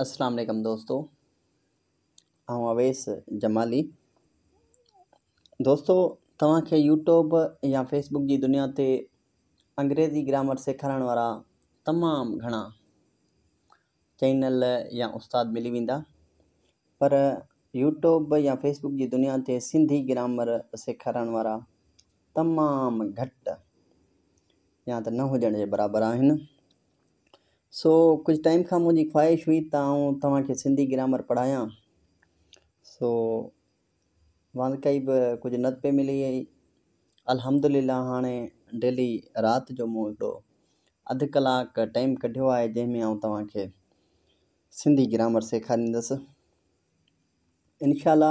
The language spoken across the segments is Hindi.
اویس جمالی دوستو अवेस जमाली दोस्तो तव्हांखे यूट्यूब या फेसबुक जी दुनिया ते अंग्रेजी ग्रामर وارا تمام گھنا घणा चैनल या उस्तादु मिली پر पर यूट्यूब या फेसबुक जी दुनिया ते सिंधी ग्रामर सेखारण وارا تمام घटि या त न हुजण जे برابر आहिनि सो कुछ टाइम का मुंहिंजी ख़्वाहिश हुई त सिंधी ग्रामर पढ़ायां सो वांदकाई बि कुछ न पे मिली हुई अलहमदिल्ला हाणे डेली राति जो मूं हिकिड़ो कलाक टाइम कढ़ो है जैमें आउं सिंधी ग्रामर सेखारींदसि इनशाला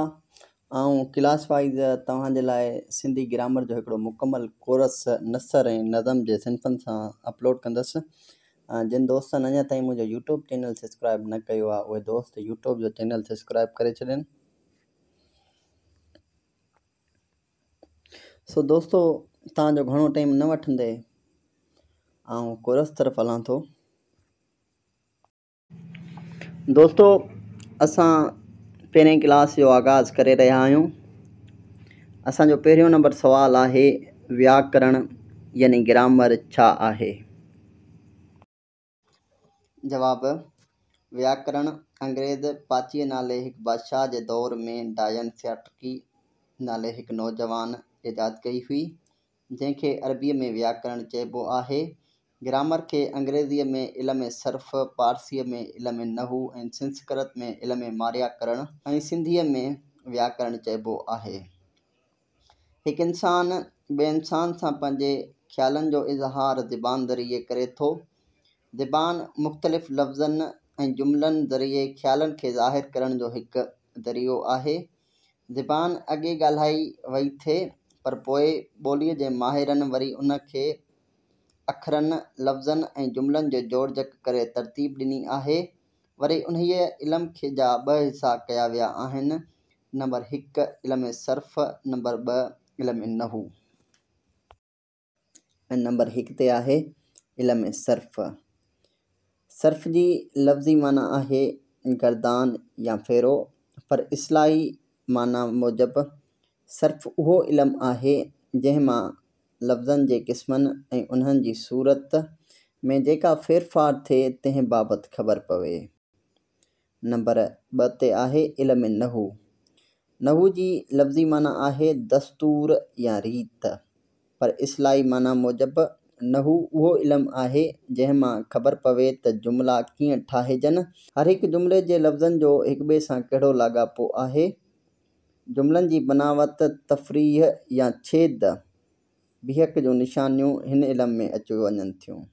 क्लास वाइज़ तव्हांजे सिंधी ग्रामर जो मुकम्मल मुकमल कोर्स नसर ऐं नज़म के सिंफ़नि से अपलोड कदस जिन दोस्तनि अञा ताईं मुंहिंजो यूट्यूब चैनल सब्सक्राइब न किया आहे दोस्त यूट्यूब जो चैनल सब्सक्राइब कर छॾनि सो दोस्तो तुम घणो टाइम न वठंदे कोरस तरफ़ हलां थो दोस्तो असां पहिरें क्लास जो आगाज़ कर रहा आहियूं असो पहिरियों नंबर सवाल है व्याकरण यानी ग्रामर छा आहे जवाब व्याकरण अंग्रेज पाची नालेहिक बादशाह के दौर में डायन स्याट नाले एक नौजवान ईजाद कई हुई जंहिंखे अरबी में व्याकरण चबो आहे ग्रामर के अंग्रेजी में इलम सर्फ़ पारसीअ में इल्म नहू ऐं संस्कृत में इल्म मारियाकरण ऐं सिंधीअ में व्याकरण चइबो आहे हिकु इंसानु ॿिए इंसान से पंहिंजे ख़्यालनि जो इज़हार ज़बान ज़रिए करे तो ज़बान मुख़्तलिफ़ लफ़्ज़नि ऐं जुमिलनि ज़रिए ख़्यालनि खे ज़ाहिरु करण जो हिकु ज़रियो आहे ज़बान अॻे ॻाल्हाई वई थिए पर पोइ ॿोलीअ जे माहिरनि वरी उनखे अखरनि लफ़्ज़नि ऐं जुमिलनि जो जोड़ जक करे तरतीब ॾिनी आहे वरी उन इल्मु खे जा ॿ हिसा कया विया आहिनि नंबर हिकु इल्मु सर्फ़ नंबर ॿ इल्मु नहू ऐं नंबर हिकु ते आहे इल्मु सर्फ़ सर्फ़ जी लफ़्ज़ी माना आहे गर्दान या फेरो पर इस्लाही माना मूजब सर्फ़ उहो इलम आहे जैमा लफ्जन के जे क़िस्मनि ऐं जी सूरत में जेका फेरफार थे ते बाबति ख़बर पवे नंबर ॿ ते आहे इल्म नहू नहू जी लफ़्ज़ी माना आहे दस्तूर या रीत पर इस्लाही माना मूजब न हू उहो इल्मु आहे जंहिं मां ख़बर पवे त जुमिला कीअं ठाहिजनि हर हिकु जुमिले जे लफ़्ज़नि जो हिक ॿिए सां कहिड़ो लाॻापो आहे जुमिलनि जी बनावत तफ़रीह या छेद बिहक जूं निशानियूं हिन इलम में अची वञनि थियूं